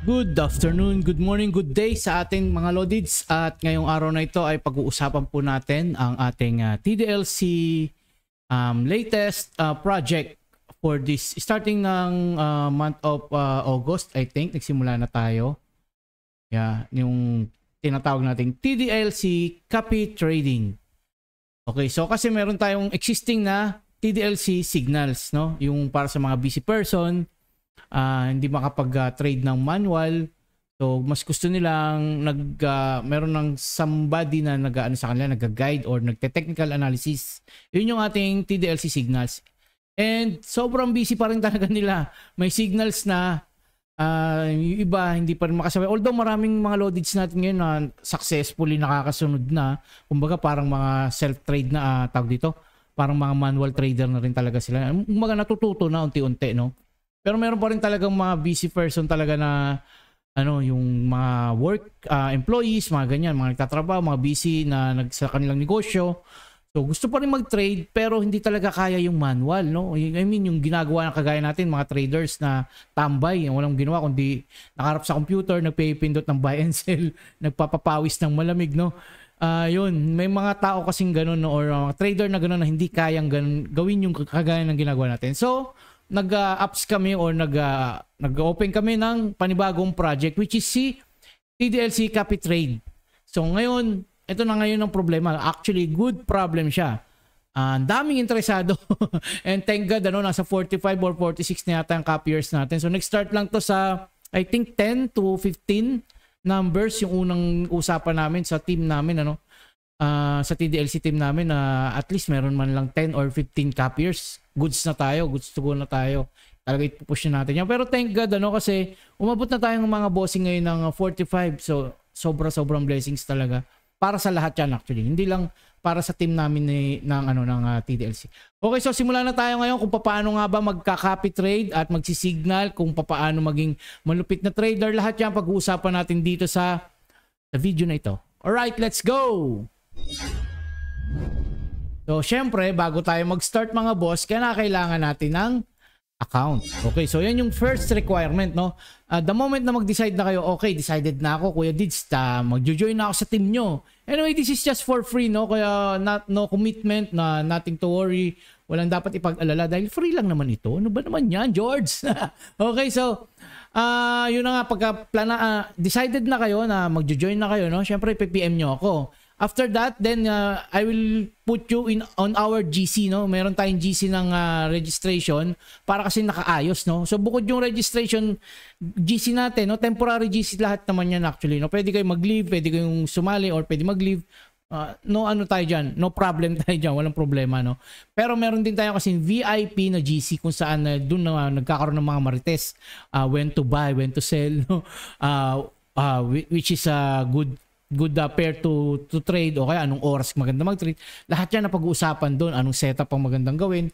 Good afternoon, good morning, good day sa ating mga Lodids at ngayong araw na ito ay pag-uusapan po natin ang ating uh, ah, TDLC um, latest uh, project for this starting ng uh, month of uh, August I think nagsimula na tayo. Yeah, yung tinatawag nating TDLC copy trading. Okay, so kasi meron tayong existing na TDLC signals no, yung para sa mga busy person, uh, hindi makapag-trade ah, ng manual. So mas gusto nilang nag uh, meron ng somebody na nag ano sa kanila, nag-guide or nagte-technical analysis. 'Yun yung ating TDLC signals. And sobrang busy pa rin talaga nila. May signals na uh, yung iba hindi pa rin makasabay. Although maraming mga loadage natin ngayon na successfully nakakasunod na. Kumbaga parang mga self-trade na uh, tawag dito. Parang mga manual trader na rin talaga sila. Kumbaga natututo na unti-unti no. Pero meron pa rin talagang mga busy person talaga na ano, yung mga work uh, employees, mga ganyan, mga nagtatrabaho, mga busy na nagsa kanilang negosyo. So gusto pa rin mag-trade pero hindi talaga kaya yung manual, no? I mean yung ginagawa ng kagaya natin mga traders na tambay, yung walang ginawa kundi nakarap sa computer, nagpipindot ng buy and sell, nagpapapawis ng malamig, no? Ah, uh, yun, may mga tao kasing ganun no, or uh, trader na ganun na hindi kayang ganun, gawin yung kagaya ng ginagawa natin. So, nag-ups kami or nag, ah, nag-open kami ng panibagong project which is si TDLC Copy Trade. So ngayon, ito na ngayon ang problema. Actually, good problem siya. Ah, ang uh, daming interesado. And thank God, ano, nasa 45 or 46 na yata ang copiers natin. So nag-start lang to sa, I think, 10 to 15 numbers yung unang usapan namin sa team namin. Ano? Uh, sa TDLC team namin na uh, at least meron man lang 10 or 15 copiers goods na tayo, goods to go na tayo. Talaga ipupush na natin yan. Pero thank God, ano, kasi umabot na tayong mga bossing ngayon ng 45. Uh, so, sobra-sobrang blessings talaga. Para sa lahat yan actually. Hindi lang para sa team namin ni, ng, ano, ng uh, TDLC. Okay, so simulan na tayo ngayon kung paano nga ba magka-copy trade at magsisignal, kung paano maging malupit na trader. Lahat yan pag-uusapan natin dito sa, sa video na ito. Alright, let's go! So, syempre, bago tayo mag-start mga boss, kaya kailangan natin ng account. Okay, so yan yung first requirement, no? Uh, the moment na mag-decide na kayo, okay, decided na ako, Kuya Dids, uh, mag-join na ako sa team nyo. Anyway, this is just for free, no? Kaya not, no commitment, na nothing to worry, walang dapat ipag-alala dahil free lang naman ito. Ano ba naman yan, George? okay, so, uh, yun na nga, pagka plana, uh, decided na kayo na mag-join na kayo, no? Siyempre, ppm nyo ako. After that, then uh, I will put you in on our GC, no? Meron tayong GC ng uh, registration para kasi nakaayos, no? So bukod yung registration GC natin, no? Temporary GC lahat naman yan actually, no? Pwede kayo mag-leave, pwede kayong sumali or pwede mag-leave. Uh, no ano tayo dyan, no problem tayo dyan, walang problema, no? Pero meron din tayo kasi VIP na GC kung saan uh, doon na uh, nagkakaroon ng mga marites, uh, when to buy, when to sell, no? Uh, uh, which is a uh, good good uh, pair to to trade o kaya anong oras maganda mag-trade. Lahat 'yan na pag-uusapan doon, anong setup ang magandang gawin.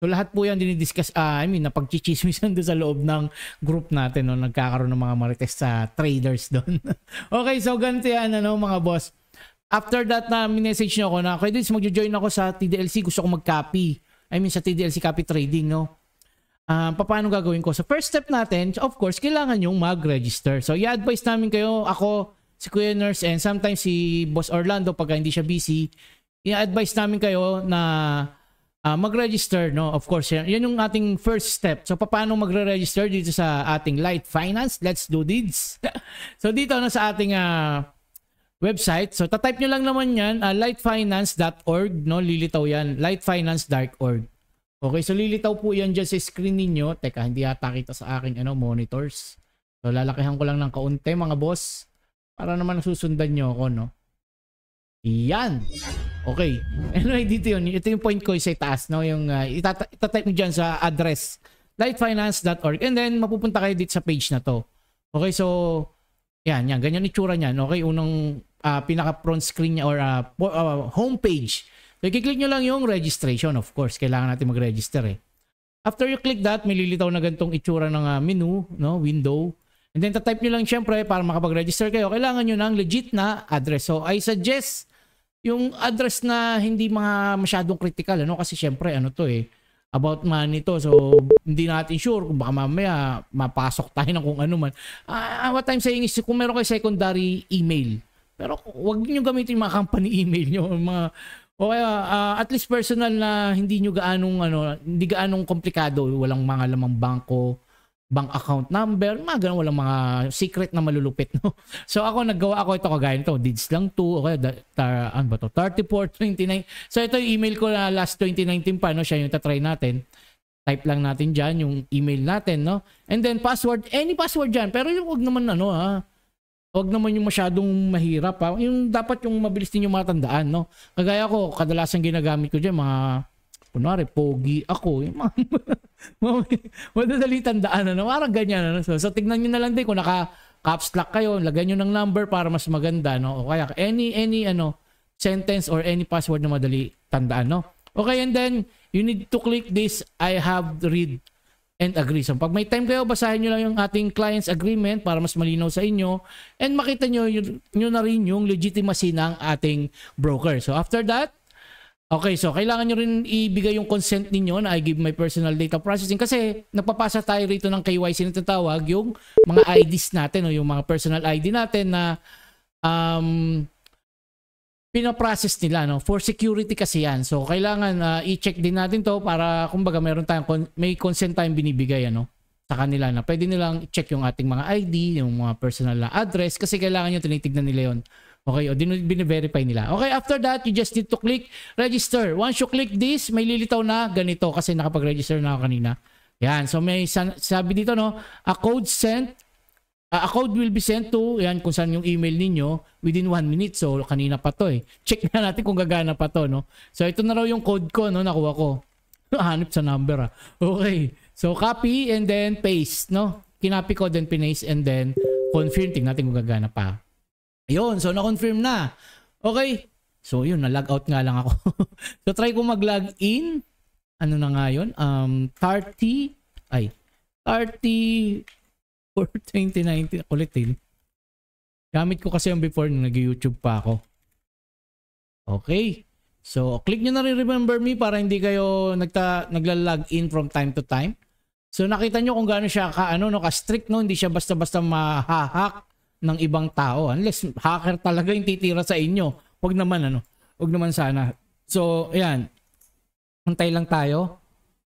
So lahat po 'yan dinidiscuss uh, I mean napagchichismisan doon sa loob ng group natin no nagkakaroon ng mga marites sa uh, traders doon. okay, so ganito 'yan ano mga boss. After that na uh, message niyo ako na okay, this magjo-join ako sa TDLC, gusto ko mag-copy. I mean sa TDLC copy trading no. uh, paano gagawin ko? So first step natin, of course, kailangan yung mag-register. So i-advise namin kayo, ako, si Kuya Nurse and sometimes si Boss Orlando pag hindi siya busy, i-advise namin kayo na uh, mag-register, no? Of course, yan, yan yung ating first step. So, paano magre-register dito sa ating Light Finance? Let's do this. so, dito na no, sa ating uh, website. So, tatype nyo lang naman yan, uh, ah, lightfinance.org, no? Lilitaw yan, lightfinance.org. Okay, so lilitaw po yan dyan sa screen ninyo. Teka, hindi yata kita sa aking ano, monitors. So, lalakihan ko lang ng kaunti mga boss. Para naman susundan nyo ako, no? Yan. Okay. Anyway, dito yun. Ito yung point ko sa taas, no? Yung uh, itata itatype mo dyan sa address. lightfinance.org and then mapupunta kayo dito sa page na to. Okay, so yan, yan. Ganyan itsura niyan. Okay, unang uh, pinaka-front screen niya or uh, uh, homepage. So, i-click nyo lang yung registration. Of course, kailangan natin mag-register eh. After you click that, may lilitaw na gantong itsura ng uh, menu, no? window. And then tatype nyo lang syempre para makapag-register kayo, kailangan nyo ng legit na address. So I suggest yung address na hindi mga masyadong critical ano kasi syempre ano to eh about money to. So hindi natin sure kung baka mamaya mapasok tayo ng kung ano man. Uh, what I'm saying is kung meron kayo secondary email. Pero wag niyo gamitin yung mga company email niyo, mga o kaya uh, at least personal na hindi niyo gaanong ano, hindi gaanong komplikado, walang mga lamang bangko, bank account number, mga ganun, walang mga secret na malulupit, no? So ako, naggawa ako ito kagaya nito, digits lang 2, okay, tar, ano ba to, 3429. So ito yung email ko na last 2019 pa, no? Siya yung tatry natin. Type lang natin dyan yung email natin, no? And then password, any password dyan, pero yung wag naman ano, ha? Ah, huwag naman yung masyadong mahirap, ha? Ah. Yung dapat yung mabilis din yung matandaan, no? Kagaya ko, kadalasan ginagamit ko dyan, mga kunwari, pogi ako. Yung mga, madadaling tandaan, na, ano? parang ganyan. Ano? So, so, tignan nyo na lang din kung naka caps lock kayo, lagyan nyo ng number para mas maganda, no? O kaya, any, any, ano, sentence or any password na madali tandaan, no? Okay, and then, you need to click this, I have read and agree. So, pag may time kayo, basahin nyo lang yung ating client's agreement para mas malinaw sa inyo and makita nyo, nyo na rin yung legitimacy ng ating broker. So, after that, Okay, so kailangan nyo rin ibigay yung consent ninyo na I give my personal data processing kasi nagpapasa tayo rito ng KYC na tinatawag yung mga IDs natin o yung mga personal ID natin na um, pinaprocess nila no for security kasi yan so kailangan uh, i-check din natin to para kumbaga meron tayong may consent tayong binibigay ano sa kanila na pwede nilang i check yung ating mga ID yung mga personal na address kasi kailangan yung tinitignan nila yon Okay, o bine-verify nila. Okay, after that, you just need to click register. Once you click this, may lilitaw na ganito kasi nakapag-register na ako kanina. Yan, so may sabi dito no, a code sent uh, a code will be sent to yan kung saan yung email ninyo within 1 minute. So kanina pa to eh. Check na natin kung gagana pa to no. So ito na raw yung code ko no nakuha ko. Hanip sa number ah. Okay. So copy and then paste no. Kinapi ko then pinaste and then confirm. Tingnan natin kung gagana pa. Yun, so na-confirm na. Okay. So yun, na-log out nga lang ako. so try ko mag-log in. Ano na nga yun? Um, 30, ay, 30 for 2019. Kulit eh. Gamit ko kasi yung before nung nag-YouTube pa ako. Okay. So, click nyo na rin remember me para hindi kayo nagta, nagla-log in from time to time. So, nakita nyo kung gaano siya ka, ano, no, ka-strict, no? Hindi siya basta-basta mahahack ng ibang tao unless hacker talaga yung titira sa inyo. wag naman ano, wag naman sana. So, ayan. Antay lang tayo.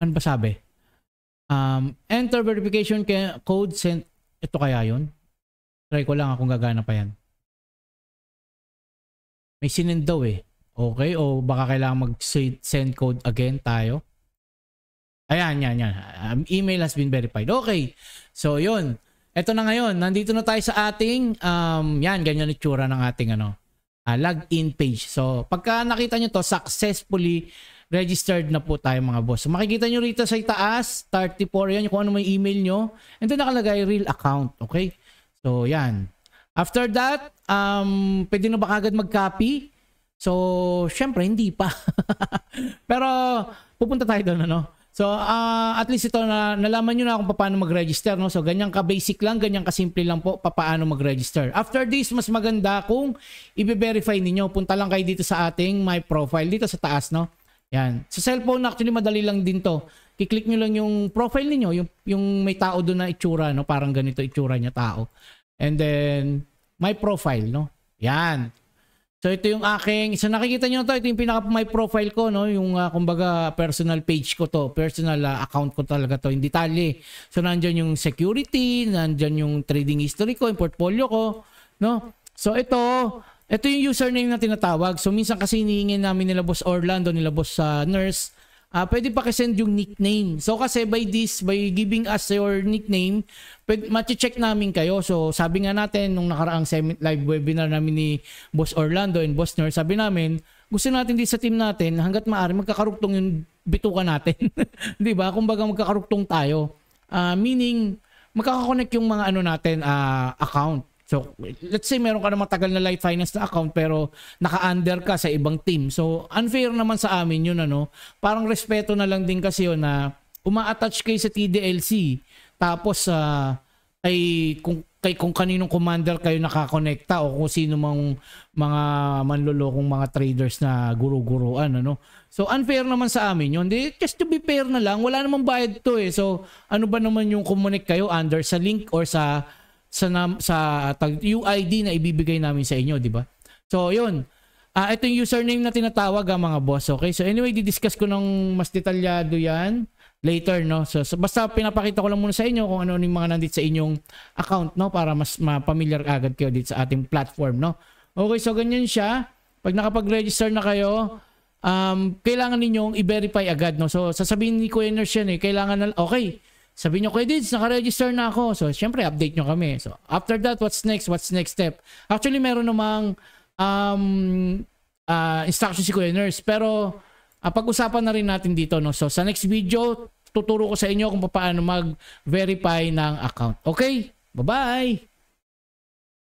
Ano ba sabi? Um, enter verification code sent. Ito kaya yun? Try ko lang akong gagana pa yan. May sinend daw eh. Okay, o baka kailangan mag-send code again tayo. Ayan, yan, yan. Um, email has been verified. Okay, so yun. Ito na ngayon, nandito na tayo sa ating, um, yan, ganyan itsura ng ating ano, uh, login page. So, pagka nakita niyo to, successfully registered na po tayo mga boss. So, makikita niyo rito sa itaas, 34 yan, kung ano may email nyo. And nakalagay real account, okay? So, yan. After that, um, pwede na ba kagad mag-copy? So, syempre, hindi pa. Pero, pupunta tayo doon, ano? So, uh, at least ito, na, nalaman niyo na kung paano mag-register. No? So, ganyan ka-basic lang, ganyan ka-simple lang po paano mag-register. After this, mas maganda kung i-verify niyo. Punta lang kayo dito sa ating my profile, dito sa taas. No? Yan. Sa cellphone, actually, madali lang din to. Kiklik niyo lang yung profile niyo yung, yung may tao doon na itsura, no? parang ganito itsura niya tao. And then, my profile. No? Yan. So ito yung aking, so nakikita nyo na to, ito yung pinaka my profile ko, no? yung uh, kumbaga personal page ko to, personal uh, account ko talaga to in detalye. So nandiyan yung security, nandiyan yung trading history ko, yung portfolio ko. No? So ito, ito yung username na tinatawag. So minsan kasi hinihingi namin nila Boss Orlando, nila Boss uh, Nurse, uh, pwede pa send yung nickname. So kasi by this, by giving us your nickname, pwede, mati-check namin kayo. So sabi nga natin nung nakaraang semi- live webinar namin ni Boss Orlando and Boss Ner, sabi namin, gusto natin din sa team natin hanggat maaari magkakarugtong yung bituka natin. 'Di ba? Kumbaga magkakarugtong tayo. Uh, meaning magkaka-connect yung mga ano natin uh, account. So, let's say meron ka na matagal na life finance na account pero naka-under ka sa ibang team. So, unfair naman sa amin yun ano. Parang respeto na lang din kasi yun na uma-attach kay sa TDLC tapos uh, ay kung kay kung kaninong commander kayo nakakonekta o kung sino mang mga manlolokong mga traders na guru-guruan ano. So unfair naman sa amin yun. Di, just to be fair na lang, wala namang bayad to eh. So ano ba naman yung kumunik kayo under sa link or sa sa sa tag, UID na ibibigay namin sa inyo, di ba? So, 'yun. Ah, uh, ito username na tinatawag ang ah, mga boss, okay? So anyway, di-discuss ko ng mas detalyado 'yan later, no? So, so basta pinapakita ko lang muna sa inyo kung ano yung mga nandit sa inyong account, no, para mas mapamilyar agad kayo dito sa ating platform, no. Okay, so ganyan siya. Pag nakapag-register na kayo, um, kailangan ninyong i-verify agad, no? So, sasabihin ni Kuya Nurse yan, eh, kailangan na, okay, sabi nyo, Kuya Dids, nakaregister na ako. So, syempre, update nyo kami. So, after that, what's next? What's next step? Actually, meron namang um, uh, instruction si Kuya Nurse. Pero, uh, pag-usapan na rin natin dito. No? So, sa next video, tuturo ko sa inyo kung paano mag-verify ng account. Okay? Bye-bye!